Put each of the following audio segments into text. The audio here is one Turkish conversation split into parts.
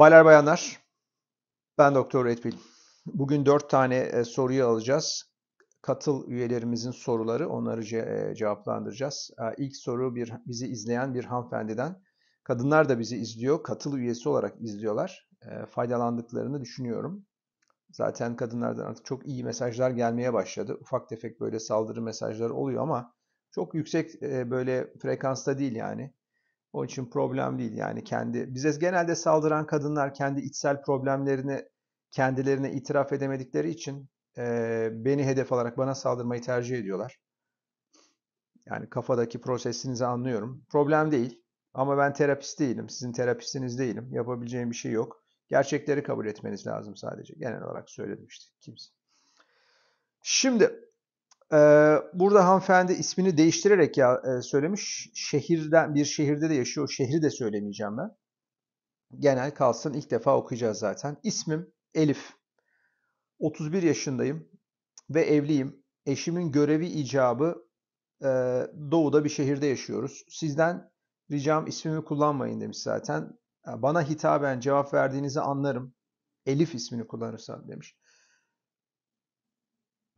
Baylar bayanlar, ben Doktor Etbil. Bugün dört tane e, soruyu alacağız. Katıl üyelerimizin soruları, onları ce e, cevaplandıracağız. E, ilk soru bir bizi izleyen bir hanımefendiden. Kadınlar da bizi izliyor, katıl üyesi olarak izliyorlar. Faydalandıklarını düşünüyorum. Zaten kadınlardan artık çok iyi mesajlar gelmeye başladı. Ufak tefek böyle saldırı mesajları oluyor ama çok yüksek böyle frekansta değil yani. O için problem değil yani kendi bize genelde saldıran kadınlar kendi içsel problemlerini kendilerine itiraf edemedikleri için e, beni hedef alarak bana saldırmayı tercih ediyorlar. Yani kafadaki prosesinizi anlıyorum. Problem değil ama ben terapist değilim. Sizin terapistiniz değilim. Yapabileceğim bir şey yok. Gerçekleri kabul etmeniz lazım sadece. Genel olarak söyledim işte kimse. Şimdi ee, burada hanımefendi ismini değiştirerek ya e, söylemiş. Şehirden bir şehirde de yaşıyor. Şehri de söylemeyeceğim ben. Genel kalsın ilk defa okuyacağız zaten. İsmim Elif. 31 yaşındayım ve evliyim. Eşimin görevi icabı e, doğuda bir şehirde yaşıyoruz. Sizden ricam ismimi kullanmayın demiş zaten. Bana hitaben cevap verdiğinizi anlarım. Elif ismini kullanırsam demiş.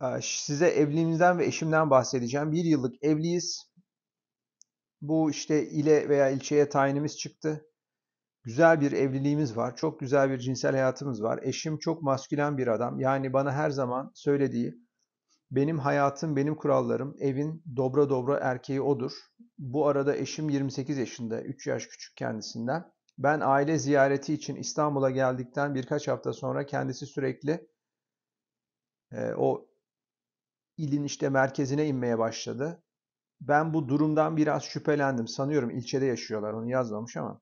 Ee, size evliliğimizden ve eşimden bahsedeceğim. Bir yıllık evliyiz. Bu işte ile veya ilçeye tayinimiz çıktı. Güzel bir evliliğimiz var. Çok güzel bir cinsel hayatımız var. Eşim çok maskülen bir adam. Yani bana her zaman söylediği benim hayatım, benim kurallarım, evin dobra dobra erkeği odur. Bu arada eşim 28 yaşında, 3 yaş küçük kendisinden. Ben aile ziyareti için İstanbul'a geldikten birkaç hafta sonra kendisi sürekli e, o ilin işte merkezine inmeye başladı. Ben bu durumdan biraz şüphelendim. Sanıyorum ilçede yaşıyorlar onu yazmamış ama.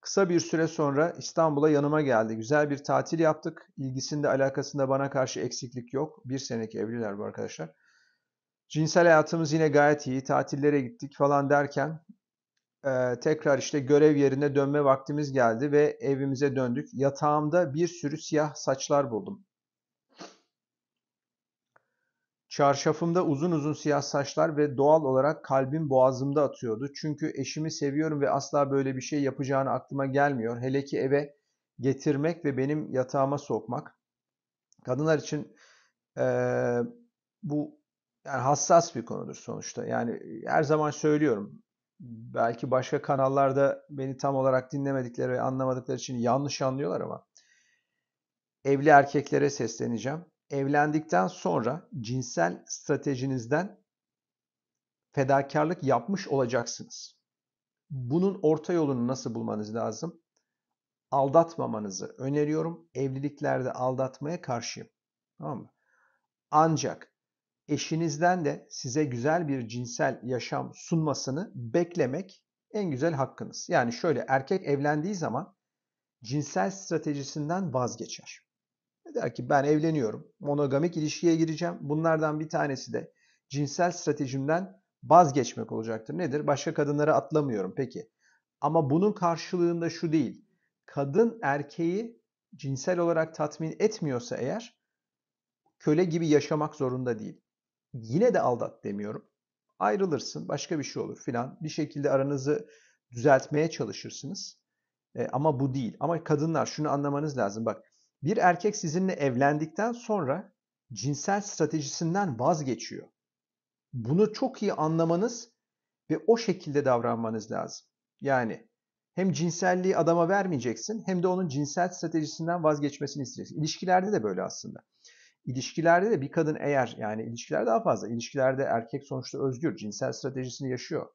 Kısa bir süre sonra İstanbul'a yanıma geldi. Güzel bir tatil yaptık. İlgisinde alakasında bana karşı eksiklik yok. Bir seneki evliler bu arkadaşlar. Cinsel hayatımız yine gayet iyi. Tatillere gittik falan derken tekrar işte görev yerine dönme vaktimiz geldi ve evimize döndük. Yatağımda bir sürü siyah saçlar buldum. Çarşafımda uzun uzun siyah saçlar ve doğal olarak kalbim boğazımda atıyordu. Çünkü eşimi seviyorum ve asla böyle bir şey yapacağını aklıma gelmiyor. Hele ki eve getirmek ve benim yatağıma sokmak. Kadınlar için e, bu yani hassas bir konudur sonuçta. Yani her zaman söylüyorum. Belki başka kanallarda beni tam olarak dinlemedikleri ve anlamadıkları için yanlış anlıyorlar ama evli erkeklere sesleneceğim evlendikten sonra cinsel stratejinizden fedakarlık yapmış olacaksınız. Bunun orta yolunu nasıl bulmanız lazım? Aldatmamanızı öneriyorum. Evliliklerde aldatmaya karşıyım. Tamam mı? Ancak eşinizden de size güzel bir cinsel yaşam sunmasını beklemek en güzel hakkınız. Yani şöyle erkek evlendiği zaman cinsel stratejisinden vazgeçer. Der ki ben evleniyorum. Monogamik ilişkiye gireceğim. Bunlardan bir tanesi de cinsel stratejimden vazgeçmek olacaktır. Nedir? Başka kadınlara atlamıyorum. Peki. Ama bunun karşılığında şu değil. Kadın erkeği cinsel olarak tatmin etmiyorsa eğer köle gibi yaşamak zorunda değil. Yine de aldat demiyorum. Ayrılırsın, başka bir şey olur filan. Bir şekilde aranızı düzeltmeye çalışırsınız. E, ama bu değil. Ama kadınlar şunu anlamanız lazım. Bak bir erkek sizinle evlendikten sonra cinsel stratejisinden vazgeçiyor. Bunu çok iyi anlamanız ve o şekilde davranmanız lazım. Yani hem cinselliği adama vermeyeceksin hem de onun cinsel stratejisinden vazgeçmesini isteyeceksin. İlişkilerde de böyle aslında. İlişkilerde de bir kadın eğer yani ilişkiler daha fazla. İlişkilerde erkek sonuçta özgür, cinsel stratejisini yaşıyor.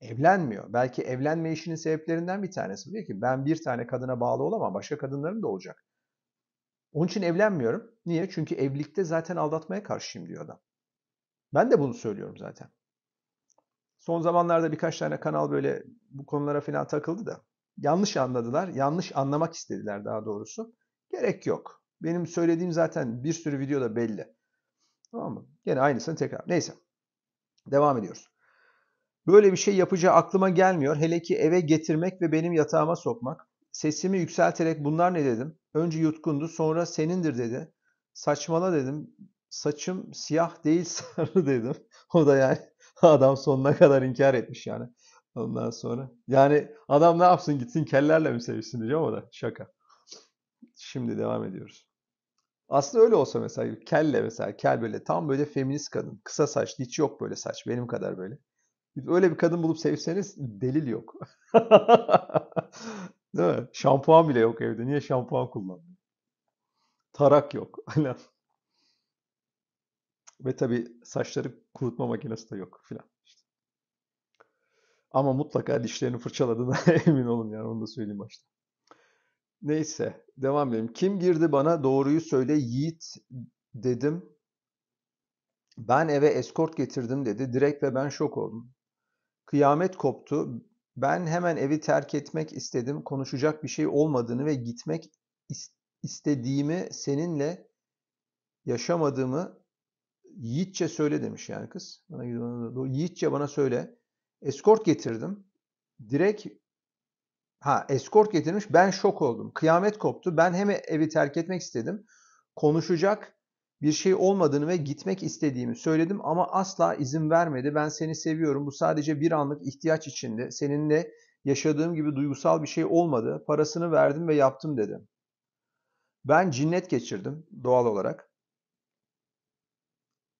Evlenmiyor. Belki evlenme işinin sebeplerinden bir tanesi. Diyor ki ben bir tane kadına bağlı olamam. Başka kadınların da olacak. Onun için evlenmiyorum. Niye? Çünkü evlilikte zaten aldatmaya karşıyım diyor adam. Ben de bunu söylüyorum zaten. Son zamanlarda birkaç tane kanal böyle bu konulara falan takıldı da. Yanlış anladılar. Yanlış anlamak istediler daha doğrusu. Gerek yok. Benim söylediğim zaten bir sürü videoda belli. Tamam mı? Gene aynısını tekrar. Neyse. Devam ediyoruz. Böyle bir şey yapacağı aklıma gelmiyor. Hele ki eve getirmek ve benim yatağıma sokmak. Sesimi yükselterek bunlar ne dedim? Önce yutkundu sonra senindir dedi. Saçmala dedim. Saçım siyah değil sarı dedim. O da yani adam sonuna kadar inkar etmiş yani. Ondan sonra. Yani adam ne yapsın gitsin kellerle mi sevişsin diyeceğim o da şaka. Şimdi devam ediyoruz. Aslı öyle olsa mesela kelle mesela kel böyle tam böyle feminist kadın. Kısa saç hiç yok böyle saç benim kadar böyle. Öyle bir kadın bulup sevseniz delil yok. Değil mi? Şampuan bile yok evde. Niye şampuan kullanmıyor? Tarak yok. Aynen. Ve tabi saçları kurutma makinesi de yok filan. İşte. Ama mutlaka dişlerini fırçaladığına emin olun yani onu da söyleyeyim başta. Neyse devam edelim. Kim girdi bana doğruyu söyle Yiğit dedim. Ben eve eskort getirdim dedi. Direkt ve ben şok oldum. Kıyamet koptu. Ben hemen evi terk etmek istedim. Konuşacak bir şey olmadığını ve gitmek istediğimi seninle yaşamadığımı yiğitçe söyle demiş yani kız. Bana, yiğitçe bana söyle. Eskort getirdim. Direkt ha eskort getirmiş. Ben şok oldum. Kıyamet koptu. Ben hemen evi terk etmek istedim. Konuşacak bir şey olmadığını ve gitmek istediğimi söyledim ama asla izin vermedi. Ben seni seviyorum. Bu sadece bir anlık ihtiyaç içinde. Seninle yaşadığım gibi duygusal bir şey olmadı. Parasını verdim ve yaptım dedim. Ben cinnet geçirdim doğal olarak.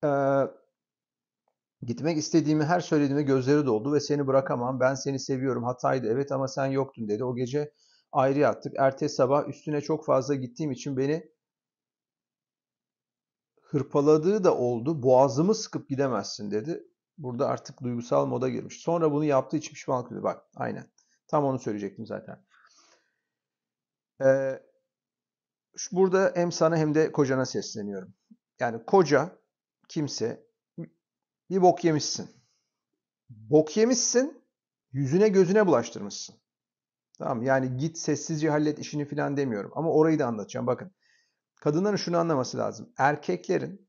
Ee, gitmek istediğimi her söylediğimde gözleri doldu ve seni bırakamam. Ben seni seviyorum. Hataydı evet ama sen yoktun dedi. O gece ayrı yattık. Ertesi sabah üstüne çok fazla gittiğim için beni hırpaladığı da oldu. Boğazımı sıkıp gidemezsin dedi. Burada artık duygusal moda girmiş. Sonra bunu yaptığı için pişmanlık duydu. Bak aynen. Tam onu söyleyecektim zaten. Ee, burada hem sana hem de kocana sesleniyorum. Yani koca kimse bir bok yemişsin. Bok yemişsin, yüzüne gözüne bulaştırmışsın. Tamam yani git sessizce hallet işini falan demiyorum. Ama orayı da anlatacağım bakın. Kadınların şunu anlaması lazım. Erkeklerin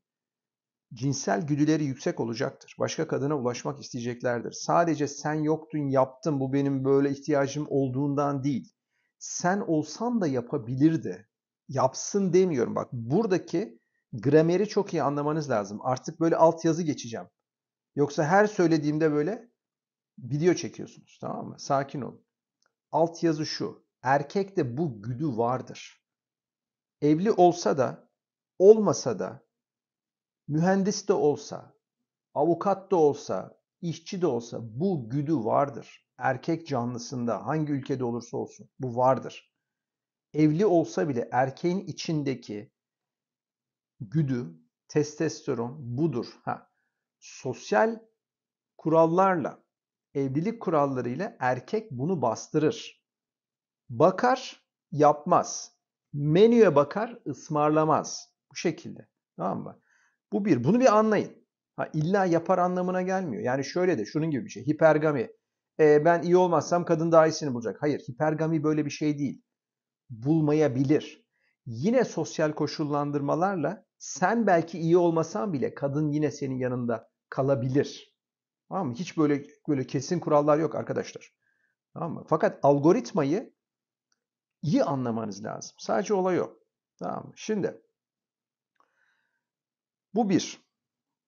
cinsel güdüleri yüksek olacaktır. Başka kadına ulaşmak isteyeceklerdir. Sadece sen yoktun yaptın bu benim böyle ihtiyacım olduğundan değil. Sen olsan da yapabilirdi. Yapsın demiyorum. Bak buradaki grameri çok iyi anlamanız lazım. Artık böyle altyazı geçeceğim. Yoksa her söylediğimde böyle video çekiyorsunuz tamam mı? Sakin olun. Altyazı şu. Erkekte bu güdü vardır evli olsa da, olmasa da, mühendis de olsa, avukat da olsa, işçi de olsa bu güdü vardır. Erkek canlısında hangi ülkede olursa olsun bu vardır. Evli olsa bile erkeğin içindeki güdü, testosteron budur. Ha. Sosyal kurallarla, evlilik kurallarıyla erkek bunu bastırır. Bakar, yapmaz menüye bakar ısmarlamaz. Bu şekilde. Tamam mı? Bu bir. Bunu bir anlayın. Ha, illa yapar anlamına gelmiyor. Yani şöyle de şunun gibi bir şey. Hipergami. E, ben iyi olmazsam kadın daha iyisini bulacak. Hayır. Hipergami böyle bir şey değil. Bulmayabilir. Yine sosyal koşullandırmalarla sen belki iyi olmasan bile kadın yine senin yanında kalabilir. Tamam mı? Hiç böyle böyle kesin kurallar yok arkadaşlar. Tamam mı? Fakat algoritmayı iyi anlamanız lazım. Sadece olay o. Tamam mı? Şimdi bu bir.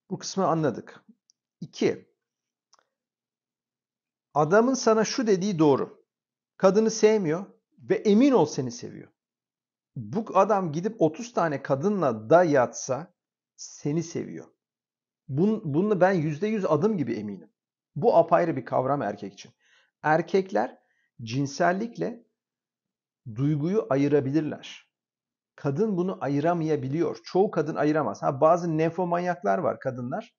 Bu kısmı anladık. İki. Adamın sana şu dediği doğru. Kadını sevmiyor ve emin ol seni seviyor. Bu adam gidip 30 tane kadınla da yatsa seni seviyor. Bun, bununla ben %100 adım gibi eminim. Bu apayrı bir kavram erkek için. Erkekler cinsellikle duyguyu ayırabilirler. Kadın bunu ayıramayabiliyor. Çoğu kadın ayıramaz. Ha bazı nefo manyaklar var kadınlar.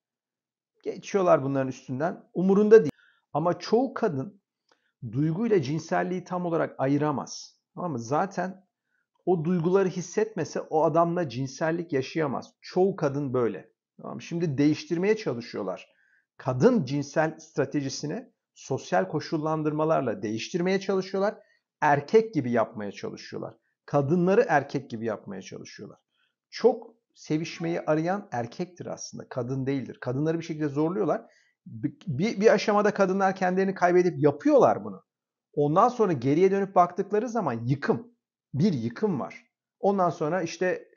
Geçiyorlar bunların üstünden. Umurunda değil. Ama çoğu kadın duyguyla cinselliği tam olarak ayıramaz. Tamam mı? Zaten o duyguları hissetmese o adamla cinsellik yaşayamaz. Çoğu kadın böyle. Tamam Şimdi değiştirmeye çalışıyorlar. Kadın cinsel stratejisini sosyal koşullandırmalarla değiştirmeye çalışıyorlar erkek gibi yapmaya çalışıyorlar. Kadınları erkek gibi yapmaya çalışıyorlar. Çok sevişmeyi arayan erkektir aslında. Kadın değildir. Kadınları bir şekilde zorluyorlar. Bir, bir aşamada kadınlar kendilerini kaybedip yapıyorlar bunu. Ondan sonra geriye dönüp baktıkları zaman yıkım. Bir yıkım var. Ondan sonra işte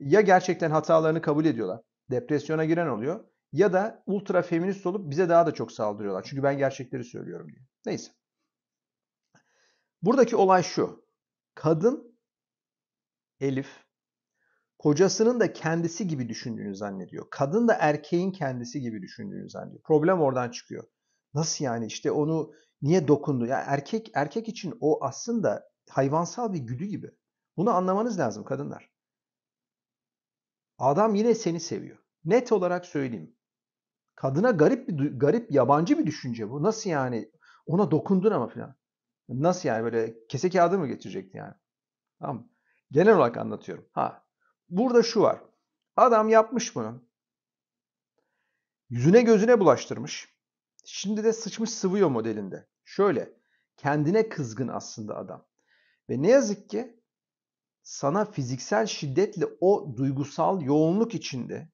ya gerçekten hatalarını kabul ediyorlar. Depresyona giren oluyor. Ya da ultra feminist olup bize daha da çok saldırıyorlar. Çünkü ben gerçekleri söylüyorum diye. Neyse. Buradaki olay şu. Kadın Elif kocasının da kendisi gibi düşündüğünü zannediyor. Kadın da erkeğin kendisi gibi düşündüğünü zannediyor. Problem oradan çıkıyor. Nasıl yani işte onu niye dokundu? Ya erkek erkek için o aslında hayvansal bir güdü gibi. Bunu anlamanız lazım kadınlar. Adam yine seni seviyor. Net olarak söyleyeyim. Kadına garip bir garip yabancı bir düşünce bu. Nasıl yani? Ona dokundun ama filan. Nasıl yani böyle kese kağıdı mı getirecekti yani? Tamam Genel olarak anlatıyorum. Ha. Burada şu var. Adam yapmış bunu. Yüzüne gözüne bulaştırmış. Şimdi de sıçmış sıvıyor modelinde. Şöyle. Kendine kızgın aslında adam. Ve ne yazık ki sana fiziksel şiddetle o duygusal yoğunluk içinde,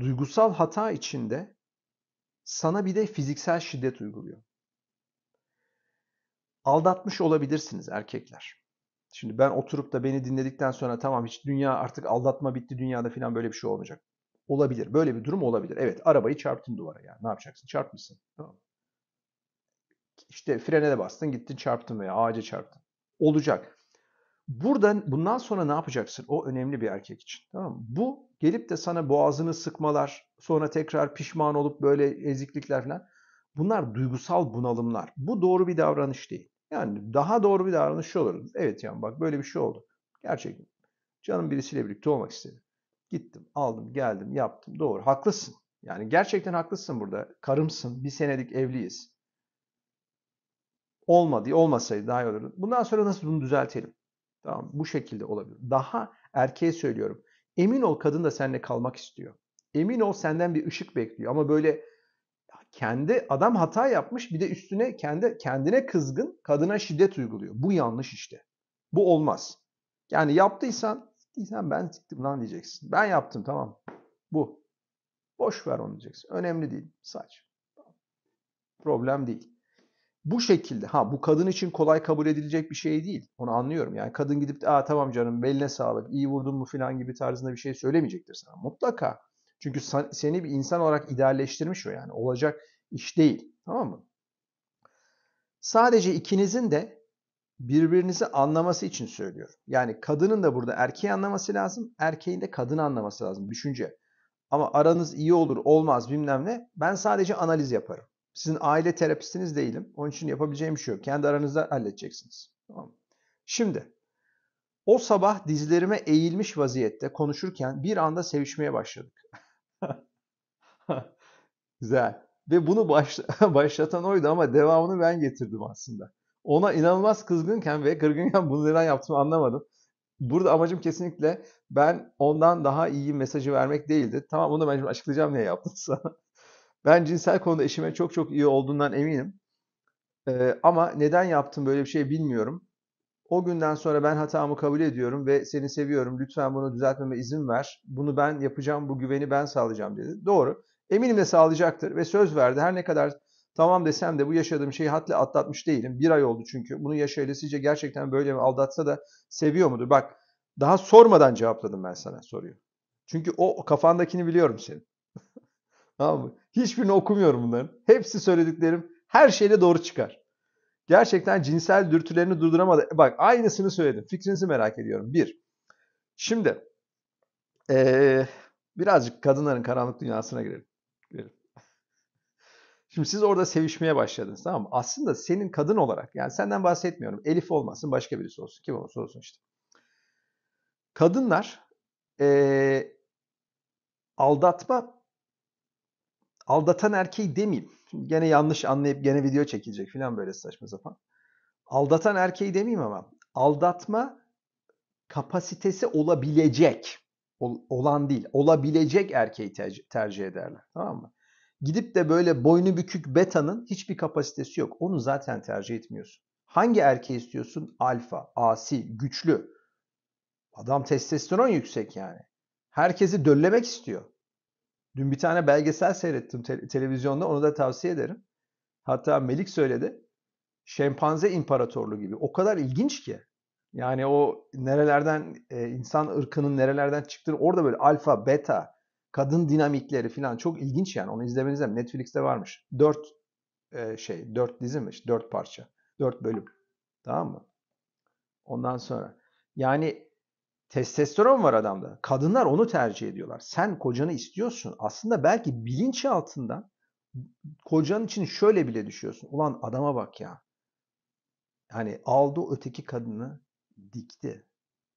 duygusal hata içinde sana bir de fiziksel şiddet uyguluyor aldatmış olabilirsiniz erkekler. Şimdi ben oturup da beni dinledikten sonra tamam hiç dünya artık aldatma bitti dünyada falan böyle bir şey olmayacak. Olabilir. Böyle bir durum olabilir. Evet arabayı çarptın duvara yani. Ne yapacaksın? Çarpmışsın. Tamam. İşte frene de bastın gittin çarptın veya ağaca çarptın. Olacak. Buradan bundan sonra ne yapacaksın? O önemli bir erkek için. Tamam mı? Bu gelip de sana boğazını sıkmalar, sonra tekrar pişman olup böyle eziklikler falan. Bunlar duygusal bunalımlar. Bu doğru bir davranış değil. Yani daha doğru bir davranış şu olur. Evet yani bak böyle bir şey oldu. Gerçekten. Canım birisiyle birlikte olmak istedi. Gittim, aldım, geldim, yaptım. Doğru. Haklısın. Yani gerçekten haklısın burada. Karımsın. Bir senedik evliyiz. Olmadı. Olmasaydı daha iyi olurdu. Bundan sonra nasıl bunu düzeltelim? Tamam. Bu şekilde olabilir. Daha erkeğe söylüyorum. Emin ol kadın da seninle kalmak istiyor. Emin ol senden bir ışık bekliyor. Ama böyle kendi adam hata yapmış bir de üstüne kendi kendine kızgın kadına şiddet uyguluyor. Bu yanlış işte. Bu olmaz. Yani yaptıysan siktirsen ben siktim lan diyeceksin. Ben yaptım tamam. Bu. Boş ver onu diyeceksin. Önemli değil. Saç. Problem değil. Bu şekilde ha bu kadın için kolay kabul edilecek bir şey değil. Onu anlıyorum. Yani kadın gidip de tamam canım beline sağlık iyi vurdun mu filan gibi tarzında bir şey söylemeyecektir sana. Mutlaka çünkü seni bir insan olarak idealleştirmiş o yani. Olacak iş değil. Tamam mı? Sadece ikinizin de birbirinizi anlaması için söylüyor. Yani kadının da burada erkeği anlaması lazım. Erkeğin de kadını anlaması lazım. Düşünce. Ama aranız iyi olur olmaz bilmem ne. Ben sadece analiz yaparım. Sizin aile terapistiniz değilim. Onun için yapabileceğim bir şey yok. Kendi aranızda halledeceksiniz. Tamam Şimdi o sabah dizlerime eğilmiş vaziyette konuşurken bir anda sevişmeye başladık. Güzel. Ve bunu baş, başlatan oydu ama devamını ben getirdim aslında. Ona inanılmaz kızgınken ve kırgınken bunu neden yaptığımı anlamadım. Burada amacım kesinlikle ben ondan daha iyi mesajı vermek değildi. Tamam onu ben şimdi açıklayacağım niye yaptım sana. Ben cinsel konuda eşime çok çok iyi olduğundan eminim. Ee, ama neden yaptım böyle bir şey bilmiyorum. O günden sonra ben hatamı kabul ediyorum ve seni seviyorum. Lütfen bunu düzeltmeme izin ver. Bunu ben yapacağım, bu güveni ben sağlayacağım dedi. Doğru. Eminim de sağlayacaktır ve söz verdi. Her ne kadar tamam desem de bu yaşadığım şeyi hatle atlatmış değilim. Bir ay oldu çünkü. Bunu yaşayla sizce gerçekten böyle mi aldatsa da seviyor mudur? Bak daha sormadan cevapladım ben sana soruyu. Çünkü o kafandakini biliyorum senin. tamam mı? Hiçbirini okumuyorum bunların. Hepsi söylediklerim her şeyle doğru çıkar. Gerçekten cinsel dürtülerini durduramadı. E, bak aynısını söyledim. Fikrinizi merak ediyorum. Bir. Şimdi ee, birazcık kadınların karanlık dünyasına girelim. girelim. Şimdi siz orada sevişmeye başladınız tamam mı? Aslında senin kadın olarak yani senden bahsetmiyorum. Elif olmasın başka birisi olsun. Kim olursa olsun işte. Kadınlar ee, aldatma aldatan erkeği demeyeyim gene yanlış anlayıp gene video çekilecek falan böyle saçma sapan. Aldatan erkeği demeyeyim ama aldatma kapasitesi olabilecek olan değil olabilecek erkeği tercih, tercih ederler tamam mı? Gidip de böyle boynu bükük betanın hiçbir kapasitesi yok. Onu zaten tercih etmiyorsun. Hangi erkeği istiyorsun? Alfa, asi, güçlü. Adam testosteron yüksek yani. Herkesi döllemek istiyor. Dün bir tane belgesel seyrettim te- televizyonda onu da tavsiye ederim. Hatta Melik söyledi. Şempanze imparatorluğu gibi. O kadar ilginç ki. Yani o nerelerden e, insan ırkının nerelerden çıktığını orada böyle alfa, beta, kadın dinamikleri falan çok ilginç yani. Onu izlemeniz lazım. Netflix'te varmış. Dört e, şey, dört dizimiş. Dört parça. Dört bölüm. Tamam mı? Ondan sonra. Yani Testosteron var adamda. Kadınlar onu tercih ediyorlar. Sen kocanı istiyorsun. Aslında belki bilinç altında kocanın için şöyle bile düşüyorsun. Ulan adama bak ya. Hani aldı öteki kadını dikti.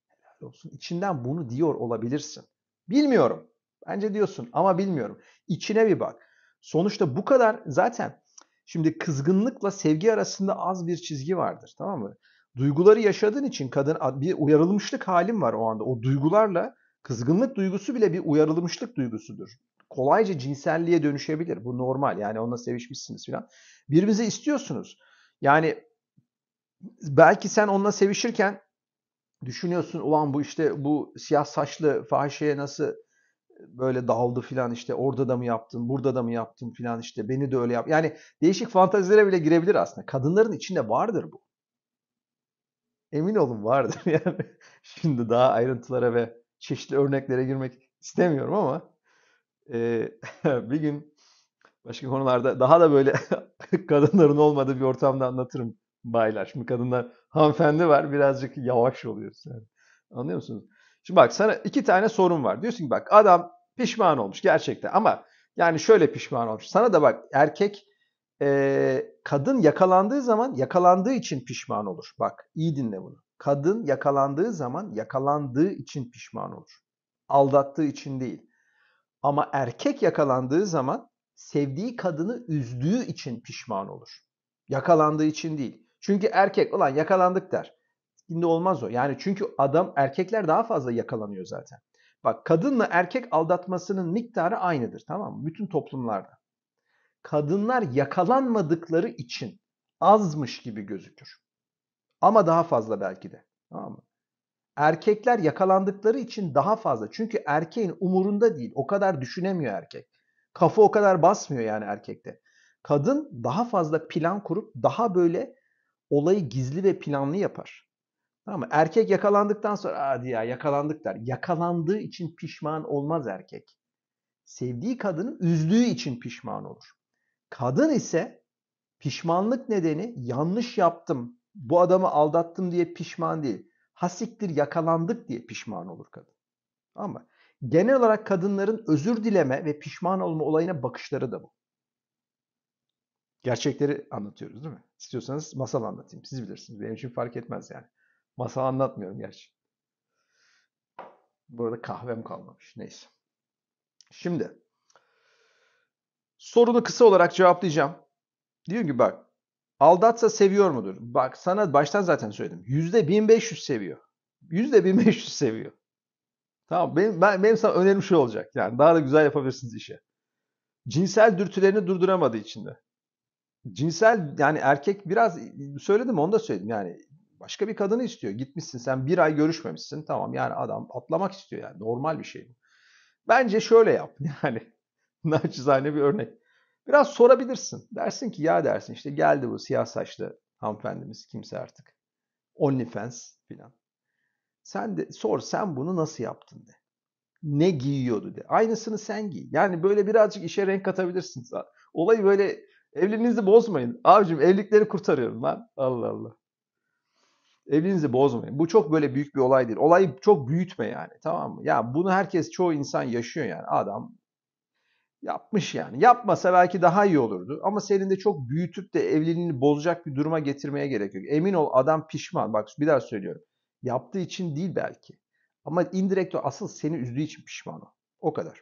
Helal olsun. İçinden bunu diyor olabilirsin. Bilmiyorum. Bence diyorsun ama bilmiyorum. İçine bir bak. Sonuçta bu kadar zaten şimdi kızgınlıkla sevgi arasında az bir çizgi vardır. Tamam mı? duyguları yaşadığın için kadın bir uyarılmışlık halim var o anda. O duygularla kızgınlık duygusu bile bir uyarılmışlık duygusudur. Kolayca cinselliğe dönüşebilir. Bu normal. Yani onunla sevişmişsiniz filan. Birbirinizi istiyorsunuz. Yani belki sen onunla sevişirken düşünüyorsun ulan bu işte bu siyah saçlı fahişeye nasıl e, böyle daldı filan işte orada da mı yaptın burada da mı yaptın filan işte beni de öyle yap. Yani değişik fantazilere bile girebilir aslında. Kadınların içinde vardır bu emin olun vardır yani. Şimdi daha ayrıntılara ve çeşitli örneklere girmek istemiyorum ama e, bir gün başka konularda daha da böyle kadınların olmadığı bir ortamda anlatırım baylar. Şimdi kadınlar hanımefendi var birazcık yavaş oluyoruz yani. Anlıyor musunuz? Şimdi bak sana iki tane sorun var. Diyorsun ki bak adam pişman olmuş gerçekten ama yani şöyle pişman olmuş. Sana da bak erkek e, kadın yakalandığı zaman yakalandığı için pişman olur. Bak iyi dinle bunu. Kadın yakalandığı zaman yakalandığı için pişman olur. Aldattığı için değil. Ama erkek yakalandığı zaman sevdiği kadını üzdüğü için pişman olur. Yakalandığı için değil. Çünkü erkek olan yakalandık der. Şimdi olmaz o. Yani çünkü adam erkekler daha fazla yakalanıyor zaten. Bak kadınla erkek aldatmasının miktarı aynıdır tamam mı? Bütün toplumlarda kadınlar yakalanmadıkları için azmış gibi gözükür. Ama daha fazla belki de. Tamam mı? Erkekler yakalandıkları için daha fazla. Çünkü erkeğin umurunda değil. O kadar düşünemiyor erkek. Kafa o kadar basmıyor yani erkekte. Kadın daha fazla plan kurup daha böyle olayı gizli ve planlı yapar. Tamam mı? Erkek yakalandıktan sonra hadi ya yakalandık der. Yakalandığı için pişman olmaz erkek. Sevdiği kadını üzdüğü için pişman olur. Kadın ise pişmanlık nedeni yanlış yaptım, bu adamı aldattım diye pişman değil. Hasiktir yakalandık diye pişman olur kadın. Ama genel olarak kadınların özür dileme ve pişman olma olayına bakışları da bu. Gerçekleri anlatıyoruz değil mi? İstiyorsanız masal anlatayım. Siz bilirsiniz. Benim için fark etmez yani. Masal anlatmıyorum gerçi. Burada kahvem kalmamış. Neyse. Şimdi Sorunu kısa olarak cevaplayacağım. Diyor ki bak aldatsa seviyor mudur? Bak sana baştan zaten söyledim. Yüzde 1500 seviyor. Yüzde 1500 seviyor. Tamam benim, ben, benim sana önerim şu olacak. Yani daha da güzel yapabilirsiniz işi. Cinsel dürtülerini durduramadığı için de. Cinsel yani erkek biraz söyledim onu da söyledim. Yani başka bir kadını istiyor. Gitmişsin sen bir ay görüşmemişsin. Tamam yani adam atlamak istiyor yani normal bir şey. bu. Bence şöyle yap yani. Naçizane bir örnek. Biraz sorabilirsin. Dersin ki ya dersin işte geldi bu siyah saçlı hanımefendimiz kimse artık. OnlyFans filan. Sen de sor sen bunu nasıl yaptın de. Ne giyiyordu de. Aynısını sen giy. Yani böyle birazcık işe renk katabilirsin. Olayı böyle evliliğinizi bozmayın. Abicim evlilikleri kurtarıyorum lan. Allah Allah. Evliliğinizi bozmayın. Bu çok böyle büyük bir olay değil. Olayı çok büyütme yani tamam mı? Ya bunu herkes çoğu insan yaşıyor yani. Adam Yapmış yani. Yapmasa belki daha iyi olurdu. Ama senin de çok büyütüp de evliliğini bozacak bir duruma getirmeye gerek yok. Emin ol adam pişman. Bak bir daha söylüyorum. Yaptığı için değil belki. Ama indirekt o asıl seni üzdüğü için pişman o. O kadar.